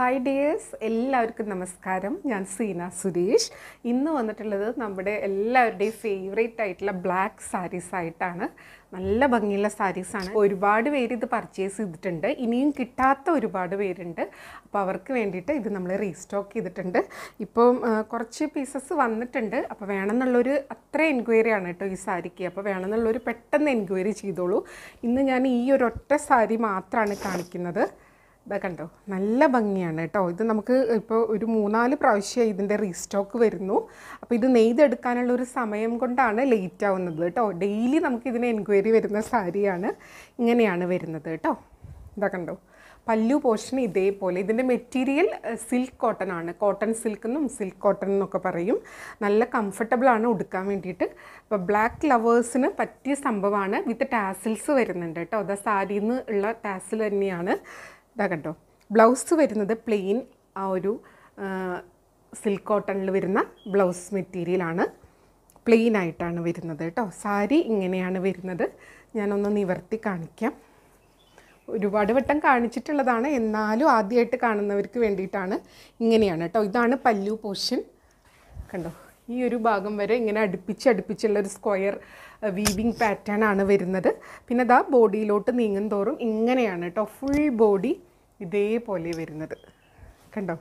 hi dears എല്ലാവർക്കും നമസ്കാരം ഞാൻ സീന സുരേഷ് ഇന്ന് വന്നിട്ടുള്ളത് നമ്മുടെ എല്ലാവരുടെയും ഫേവറേറ്റ് ആയിട്ടുള്ള ബ്ലാക്ക് സാരീസ് ആയിട്ടാണ് നല്ല ഭംഗിയുള്ള സാരീസാണ് ഒരുപാട് പേര് ഇത് പർച്ചേസ് ചെയ്തിട്ടുണ്ട് ഇനിയും കിട്ടാത്ത ഒരുപാട് പേരുണ്ട് അപ്പോൾ അവർക്ക് വേണ്ടിയിട്ട് ഇത് നമ്മൾ റീസ്റ്റോക്ക് ചെയ്തിട്ടുണ്ട് ഇപ്പം കുറച്ച് പീസസ് വന്നിട്ടുണ്ട് അപ്പോൾ വേണമെന്നുള്ളൊരു അത്ര എൻക്വയറി ആണ് കേട്ടോ ഈ സാരിക്ക് അപ്പോൾ വേണമെന്നുള്ളൊരു പെട്ടെന്ന് എൻക്വയറി ചെയ്തോളൂ ഇന്ന് ഞാൻ ഈ ഒരൊറ്റ ഒറ്റ സാരി മാത്രമാണ് കാണിക്കുന്നത് ഇതൊക്കെ കണ്ടോ നല്ല ഭംഗിയാണ് കേട്ടോ ഇത് നമുക്ക് ഇപ്പോൾ ഒരു മൂന്നാല് പ്രാവശ്യം ഇതിൻ്റെ റീസ്റ്റോക്ക് വരുന്നു അപ്പോൾ ഇത് നെയ്തെടുക്കാനുള്ള ഒരു സമയം കൊണ്ടാണ് ലേറ്റ് ആവുന്നത് കേട്ടോ ഡെയിലി നമുക്ക് ഇതിന് എൻക്വയറി വരുന്ന സാരിയാണ് ഇങ്ങനെയാണ് വരുന്നത് കേട്ടോ ഇതാ കണ്ടോ പല്ലു പോർഷൻ ഇതേപോലെ ഇതിൻ്റെ മെറ്റീരിയൽ സിൽക്ക് കോട്ടൺ ആണ് കോട്ടൺ സിൽക്ക് എന്നും സിൽക്ക് കോട്ടൺ എന്നൊക്കെ പറയും നല്ല കംഫർട്ടബിൾ ആണ് ഉടുക്കാൻ വേണ്ടിയിട്ട് അപ്പോൾ ബ്ലാക്ക് ലവേഴ്സിന് പറ്റിയ സംഭവമാണ് വിത്ത് ടാസിൽസ് വരുന്നുണ്ട് കേട്ടോ അതാ സാരിയിൽ നിന്ന് ഉള്ള ടാസിൽ തന്നെയാണ് ഇതാ കണ്ടോ ബ്ലൗസ് വരുന്നത് പ്ലെയിൻ ആ ഒരു സിൽക്ക് കോട്ടണിൽ വരുന്ന ബ്ലൗസ് മെറ്റീരിയലാണ് പ്ലെയിൻ ആയിട്ടാണ് വരുന്നത് കേട്ടോ സാരി ഇങ്ങനെയാണ് വരുന്നത് ഞാനൊന്ന് നിവർത്തി കാണിക്കാം ഒരുപാട് വട്ടം കാണിച്ചിട്ടുള്ളതാണ് എന്നാലും ആദ്യമായിട്ട് കാണുന്നവർക്ക് വേണ്ടിയിട്ടാണ് ഇങ്ങനെയാണ് കേട്ടോ ഇതാണ് പല്ലു പോർഷൻ കണ്ടോ ഈ ഒരു ഭാഗം വരെ ഇങ്ങനെ അടുപ്പിച്ച് അടുപ്പിച്ചുള്ള ഒരു സ്ക്വയർ വീവിങ് പാറ്റേൺ ആണ് വരുന്നത് പിന്നെ അതാ ബോഡിയിലോട്ട് നീങ്ങും തോറും ഇങ്ങനെയാണ് കേട്ടോ ഫുൾ ബോഡി ഇതേപോലെ വരുന്നത് കണ്ടോ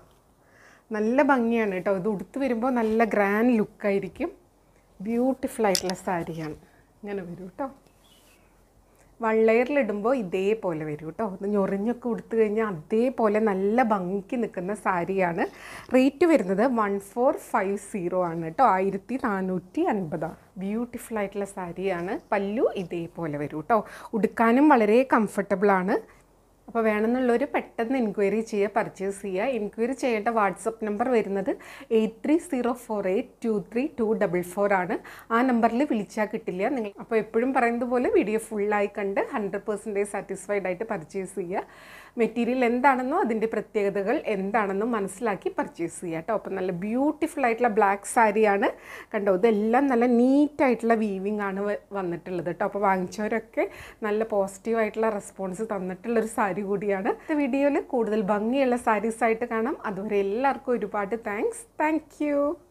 നല്ല ഭംഗിയാണ് കേട്ടോ ഇത് ഉടുത്ത് വരുമ്പോൾ നല്ല ഗ്രാൻഡ് ലുക്കായിരിക്കും ബ്യൂട്ടിഫുൾ ആയിട്ടുള്ള സാരിയാണ് ഇങ്ങനെ വരും കേട്ടോ വൺ ഇതേപോലെ വരും കേട്ടോ ഒന്ന് ഞൊറിഞ്ഞൊക്കെ ഉടുത്തു കഴിഞ്ഞാൽ അതേപോലെ നല്ല ഭംഗിക്ക് നിൽക്കുന്ന സാരിയാണ് റേറ്റ് വരുന്നത് വൺ ഫോർ ഫൈവ് സീറോ ആണ് കേട്ടോ ആയിരത്തി നാനൂറ്റി അൻപതാണ് ബ്യൂട്ടിഫുൾ ആയിട്ടുള്ള സാരിയാണ് പല്ലു ഇതേപോലെ വരും കേട്ടോ ഉടുക്കാനും വളരെ കംഫർട്ടബിളാണ് അപ്പോൾ വേണമെന്നുള്ളവർ പെട്ടെന്ന് എൻക്വയറി ചെയ്യുക പർച്ചേസ് ചെയ്യുക എൻക്വയറി ചെയ്യേണ്ട വാട്സപ്പ് നമ്പർ വരുന്നത് eight three zero four eight two three two double four ആണ് ആ നമ്പറിൽ വിളിച്ചാൽ കിട്ടില്ല നിങ്ങൾ അപ്പോൾ എപ്പോഴും പറയുന്നത് പോലെ വീഡിയോ ഫുള്ളായി കണ്ട് ഹൺഡ്രഡ് പെർസെൻറ്റേജ് സാറ്റിസ്ഫൈഡ് ആയിട്ട് പർച്ചേസ് ചെയ്യുക മെറ്റീരിയൽ എന്താണെന്നോ അതിൻ്റെ പ്രത്യേകതകൾ എന്താണെന്നോ മനസ്സിലാക്കി പർച്ചേസ് ചെയ്യുക കേട്ടോ അപ്പോൾ നല്ല ബ്യൂട്ടിഫുൾ ആയിട്ടുള്ള ബ്ലാക്ക് സാരിയാണ് കണ്ടോ ഇതെല്ലാം നല്ല നീറ്റായിട്ടുള്ള വീവിംഗ് ആണ് വന്നിട്ടുള്ളത് കേട്ടോ അപ്പോൾ വാങ്ങിച്ചവരൊക്കെ നല്ല പോസിറ്റീവായിട്ടുള്ള റെസ്പോൺസ് തന്നിട്ടുള്ളൊരു സാരി സാരി കൂടിയാണ് വീഡിയോയിൽ കൂടുതൽ ഭംഗിയുള്ള സാരീസായിട്ട് കാണാം അതുവരെ എല്ലാവർക്കും ഒരുപാട് താങ്ക്സ് താങ്ക്